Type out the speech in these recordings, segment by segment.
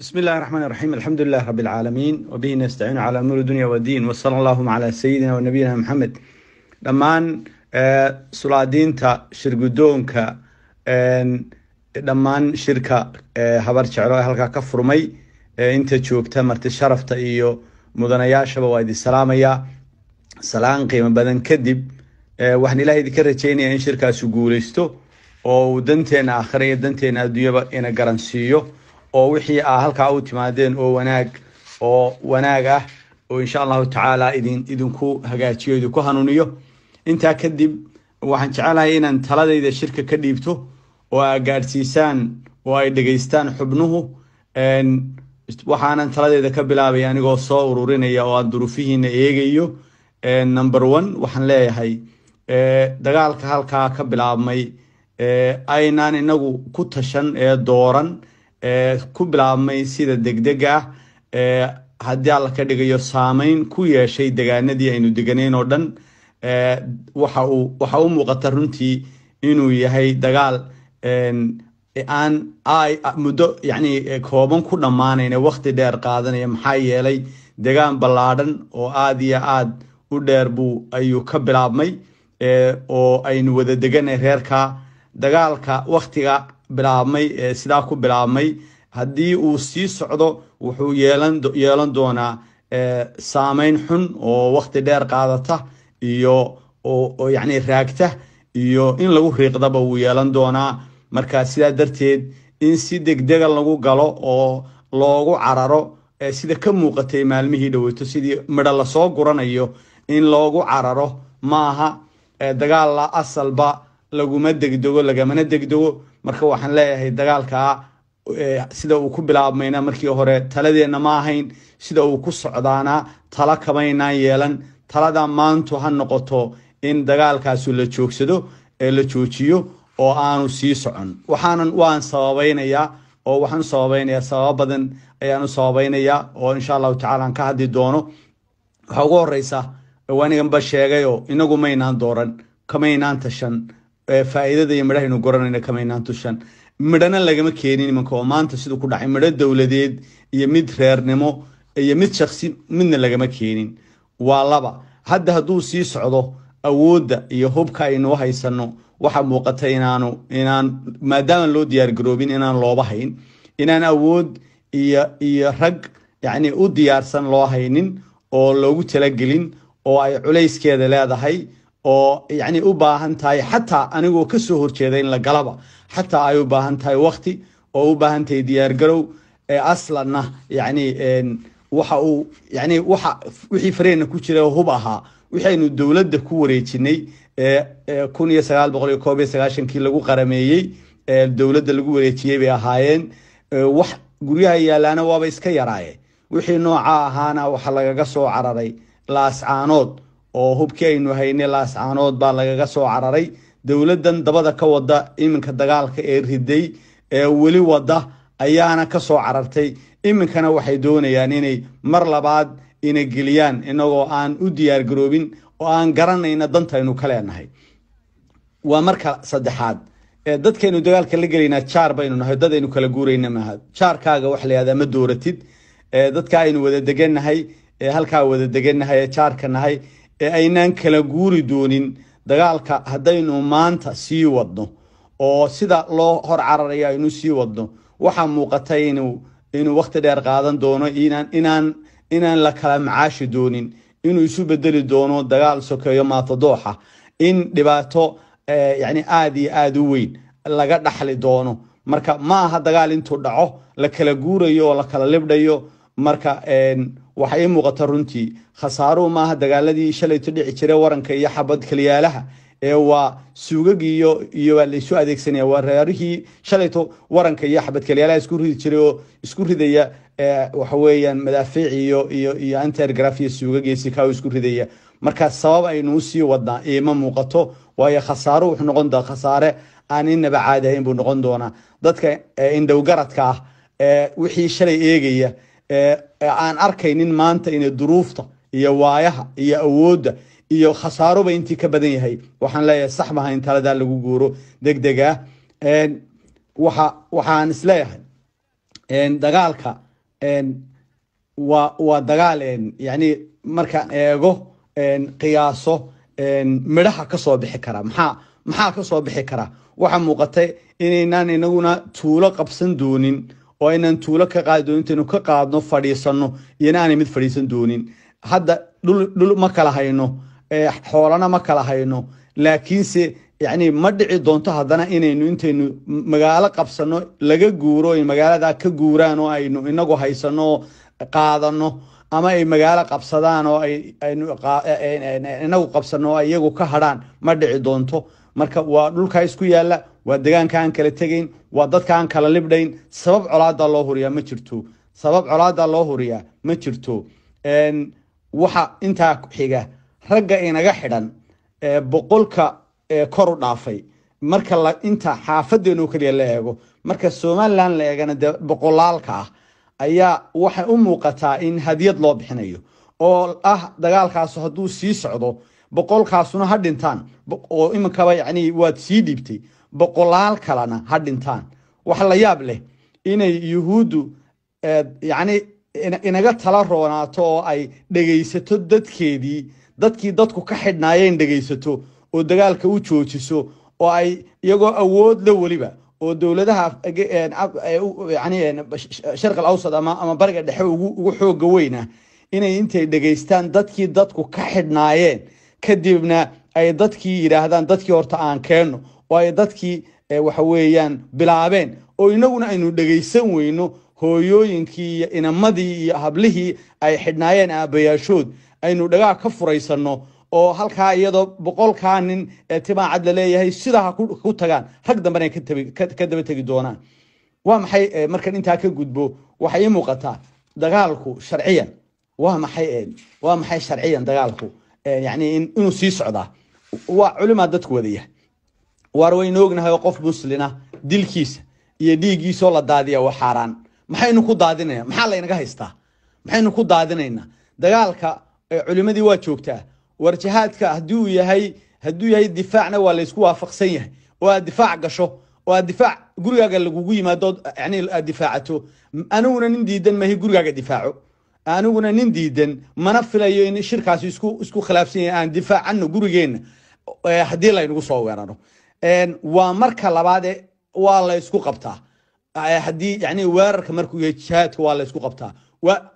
بسم الله الرحمن الرحيم الحمد لله رب العالمين وبه نستعين على أمور الدنيا والدين وصلى اللهم على سيدنا ونبينا محمد dhammaan sulaadiinta shirgudoonka dhammaan shirka eh, habar jeclo ee halkaa ka furmay eh, inta joogta marti sharafta iyo mudanayaashaba waa idin salaamaya salaan qiimo badan kadib eh, waxaan ilahay idinka rajeynaya in shirkaasu guuleysto oo uu danteena aakhira iyo danteena adduunyaba ina garansiiyo oo wixii a ah halkaa u timaadeen oo wanaag oo wanaag ah oo insha allahu tacaala idin idinku hagaajiyo idinku hanuuniyo intaa kadib waxaan jecelahay inaan taladayda shirka ka dhiibto oo aa gaadhsiisaan oo ay dhegaystaan xubnuhu waxaanan taladeeda ka bilaabay anigoo soo ururinaya oo aan duruufihiina eegayo number one waxaan leeyahay dagaalka halkaa ka bilaabmay aynaan inagu ku tashan ee dooran ku bilaabmay sida degdeg ah haddii alla ka dhigayo saameyn ku yeeshay degaanadii aynu deganayn oo dhan waxa u muuqata runtii inuu yahay dagaal aan muddo yacni kooban ku dhammaanayna wakhti dheer qaadanaya maxaa yeelay degaan ballaadhan oo aada iyo aad u dheer buu ayuu ka bilaabmay oo aynu wada deganay reerka dagaalka wakhtiga bilaabmay sidaa ku bilaabmay haddii uu sii socdo wuxuu yeelan doonaa saameyn xun oo wakhti dheer qaadata iyo yani raagta iyo in lagu riiqdaba wuu yeelan doonaa marka sidaa darteed in si degdega lagu galo oo loogu cararo sida ka muuqatay maalmihii dhoweyto sidii midho lasoo guranayo in loogu cararo maaha dagaal la asalba laguma degdego lagamana degdego marka waxaan leeyahay dagaalkaa eh, sida uu ku bilaabmayna markii hore taladeenna ma ahayn sida uu ku socdaana tala kamaynaan yeelan talada maantu ha noqoto in dagaalkaasu la joogsado ee la joojiyo oo aanu sii socon waxaanan waan sababaynayaa oo waxaan sababeynayaa sababo badan ayaan sababaynayaa oo insha allahu tacala aan ka hadli doono waxaa ugu horeysa aniganba sheegayoo inagu maynaan dooran kamaynaan tashan faa'iidada iyo midhaha aynu garanayna kamaynaan tushan midhana lagama keenin imanka oo maanta siduu ku dhacay midho dowladeed iyo mid reernimo iyo mid shaksi midna lagama keenin waa laba hadda hadduu sii socdo awoodda iyo hubka aynu haysano waxaa muuqata inaanu inaan maadaama loo diyaargaroobin inaan looba hayn inaan awood iyo iyo rag yacnii u diyaarsan loo haynin oo loogu talagelin oo ay culayskeeda leedahay oo yacni u baahan tahay xataa anigoo ka soo horjeeda in la galaba xataa ay u baahan tahay wakhti oo u baahan tahay diyaargarow aslanna yacni waxa uu yacni waxa wixii fareenna ku jira hub ahaa waxaynu dowladda ku wareejinay kun iyo sagaal boqol iyo koob iyo sagaashankii lagu qarameeyey dowladda lagu wareejiyey bay ahaayeen wax guryaha yaalaana waaba iska yaraaye wixii nooca ahaana waxa lagaga soo cararay laascaanood oo hubkii aynu haynay laascaanood baa lagaga soo cararay dowladdan dabada ka wada iminka dagaalka ee riday ee weli wada ayaana ka soo carartay iminkana waxay doonayaan inay mar labaad ina geliyaan inagoo aan u diyaargaroobin oo aan garanayna dantaynu ka leenahay waa marka saddexaad dadkaynu dagaalka la gelaynaa jaar baynu nahay dad aynu kala guurayna maaha jaarkaaga waxa layihahdaa ma dooratid dadka aynu wada degannahay halkaa wada degannahay jaarka nahay ee aynaan kala guuri doonin dagaalka haddaynu maanta sii wadno oo sida loo hor cararaya aynu sii wadno waxaa muuqata inuu wakhti dheer qaadan doono inaan la kala macaashi doonin inuu isu bedeli doono dagaal sokeeyo maatadooxa in dhibaato yacni aada iyo aada u weyn laga dhaxli doono marka ma aha dagaal intuu dhaco la kala guurayo oo la kala libdhayo marka waxaa ii muuqata runtii khasaaruu maaha dagaaladii shalayto dhici jira waranka iyo xabad kaliyaalaha ee waa suugagiiyo iyo waa laysu adeegsanaya waa reerihii shalayto waranka iyo xabad kaliyaalaha isku ridi jiray oo isku ridaya waxa weeyaan madaafiic iyo iyo iyo antergraf iyo suugagii sikaw isku ridaya marka sabab aynu usii wadnaa iima muuqato waayo khasaaro wuxuu noqon doona khasaare aan innaba caadi ahayn buu noqon doonaa dadka indhowgaradka ah wixii shalay eegaya aan arkaynin maanta inay duruufta iyo waayaha iyo awoodda iyo khasaaroba intii ka badan yahay waxaan leeyahay saxmaha in taladaa lagu guuro deg deg ah waxaan isleeyahay dagaalka waa dagaal yani markaan eego qiyaaso midhaha kasoo bixi kara maxaa maxaa kasoo bixi kara waxaa muuqatay inaynaan inaguna tuulo qabsan doonin oo aynan tuulo ka qaadi doonin intaynu ka qaadno fadhiisanno iyona aanay mid fadhiisan doonin hadda dhul ma kala hayno xoolana ma kala hayno laakiinse yacni ma dhici doonto haddana inaynu intaynu magaalo qabsanno laga guuro ay magaalada ka guuraan oo aynu inagu haysanno oo qaadanno ama ay magaalo qabsadaan oo aynu qabsanno oo iyagu ka hadhaan ma dhici doonto marka waa dhulkaa isku yaalla waa degaanka aan kala tegayn waa dadka aan kala libdhayn sabab colaaddaa loo huriyaa ma jirto sabab colaaddaa loo huriyaa ma jirto waxa intaa xiga ragga inaga xidhan boqolka kor u dhaafay marka inta xaafadeenoo keliya la eego marka somalilan la eegana de boqolaalka ah ayaa waxay u muuqataa in hadiyad loo bixinayo oo ah dagaalkaas hadduu sii socdo boqolkaasuna ha dhintaan oo iminkaba yacnii waad sii dhiibtay boqolaal kalena ha dhintaan waxa la yaab leh inay yuhuuddu eh, yacni inaga tala roonaato oo ay dhegaysato dadkeedii dadkii dadku ka xidhnaayeen dhegaysato oo dagaalka u joojiso oo ay iyagoo awood la weliba oo dowladaha eh, eh, yani sharqal awsad ama bariga dhexe ugu xoogga weyna inay intay dhegaystaan dadkii dadku ka xidhnaayeen kadibna ay dadkii yidhaahdaan dadkii horta aan keenno oo ay dadkii eh, waxa weeyaan bilaabeen oo inaguna aynu dhegaysan weyno hooyooyinkii iyo inamadii iyo hablihii ay xidhnaayeen aabayaashood aynu dhagaa ka furaysanno oo halkaa iyadoo boqolkaa nin ee eh, timaacad la leeyahay sidaa ha ku tagaan rag dambena ka daba tegi doonaan waa maxay eh, markan intaa ka gudbo waxay ii muuqataa dagaalku sharciyan waa maxay waa maxay sharciyan dagaalku Eh, yani inuu sii socdaa waa culimaa dadku wadaya waar waynu ognahay oo qof muslina dilkiisa iyo dhiiggiisaoo la daadiya waa xaaraan maxaynu ku daadinayna maxaa laynaga haystaa maxaynu ku daadinaynaa dagaalka eh, culimadii waa joogtaa war jihaadka haduu yahay hadduu yahay difaacna waa laysku waafaqsan yahay oo aad difaac gasho oo aad difaac gurigaaga lagugu yimaadoo eh, yani aad difaacato aniguna nin diidan mahi gurigaaga difaaco aniguna nin diidan mana filayo in shirkaasi isku khilaafsan yahay aan difaacano gurigeenna eh, haddii laynagu soo weeraro waa marka labaade waa la ysku qabtaa eh, haddii yani weerarka markuu yahay jihaadka waa la ysku qabtaa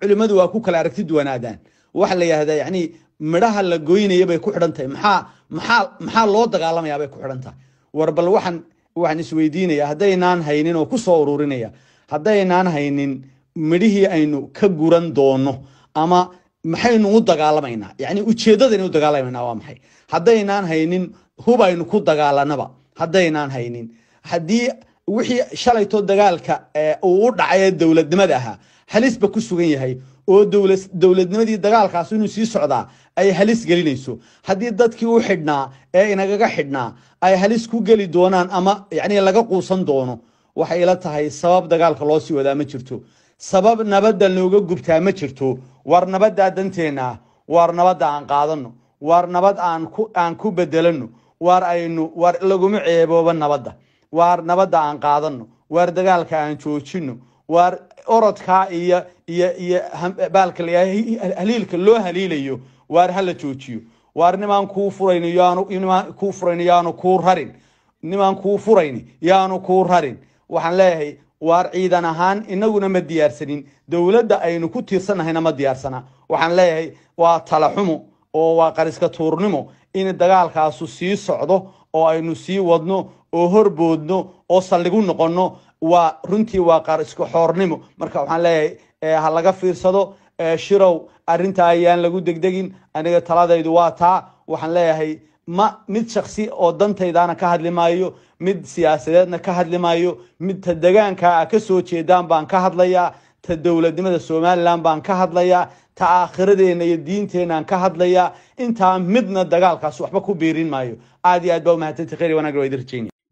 culimmadu waa ku kala aragti duwanaadaan waxa la yidhahdaa yani midhaha la goynaya bay ku xidhan maxaa maxaa maxaa loo dagaalamayaa bay ku xidhan war bal waxaan waxaan isweydiinayaa haddaynaan haynin oo ku soo ururinaya haddaynaan haynin midhihii aynu ka guran doono ama maxaynu u dagaalamaynaa yani ujeeddadaynu u dagaalamaynaa waa maxay haddaynaan haynin hub aynu ku dagaalanaba haddaynaan haynin haddii wixii shalaytoo dagaalka eh, uu u dhacay ee dowladnimada ahaa halisba ku sugan yahay oo dowladnimadii dagaalkaas inuu sii socdaa ay halis gelinayso haddii dadkii u xidhnaa ee inagaga xidhnaa ay halis ku geli doonaan ama yani laga quusan doono waxay ila tahay sabab dagaalka loo sii wadaa ma jirto sabab nabadda looga gubtaa ma jirto war nabaddaa danteenna ah waar nabadda aan qaadanno waar nabad aan ku bedelanno waar aynu waar laguma ceeboobo nabadda waar nabadda aan qaadanno waar dagaalka aan joojinno waar orodka iyo iyo iyo baalhaliilka loo haliilayo waar la joojiyo waar nimaan kuu furayn kuu furayni yaanu kuu rarin nimaan kuu furayni yaanu kuu rarin waxaan leeyahay waar ciidan ahaan inaguna ma diyaarsanin dowladda aynu ku tiirsanahayna ma diyaarsana waxaan leeyahay waa talaxumo oo waa qariska tuurnimo in dagaalkaasu sii socdo oo aynu sii wadno oo horboodno oo saldhigu noqonno waa runtii waa qarisko xoornimo marka waxaan leeyahay ha laga fiirsado shirow arrintaa ayaan lagu degdegin aniga taladaydu waa taa waxaan leeyahay ma mid shaksi oo dantaydana ka hadli maayo mid siyaasadeedna ka hadli maayo mid ta degaanka a ah ka soo jeedaan baan ka hadlayaa ta dowladnimada somalilan baan ka hadlayaa ta aakhiradeena iyo diinteenaan ka hadlayaa intaa midna dagaalkaas waxba ku biirin maayo aad iyo aad baa umahadsanti kheyr wanaagna waa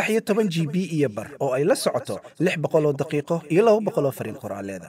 saddex iyo toban g b iyo bar oo ay la socoto lix boqol daqiiqo iyo laba boqol oo fariin qoraaleeda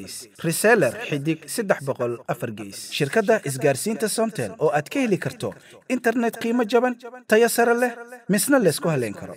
gees reseller xidig gees shirkadda isgaarsiinta somtel oo aad ka heli karto internet qiimo jaban tayo sare leh misna laysku haleen karo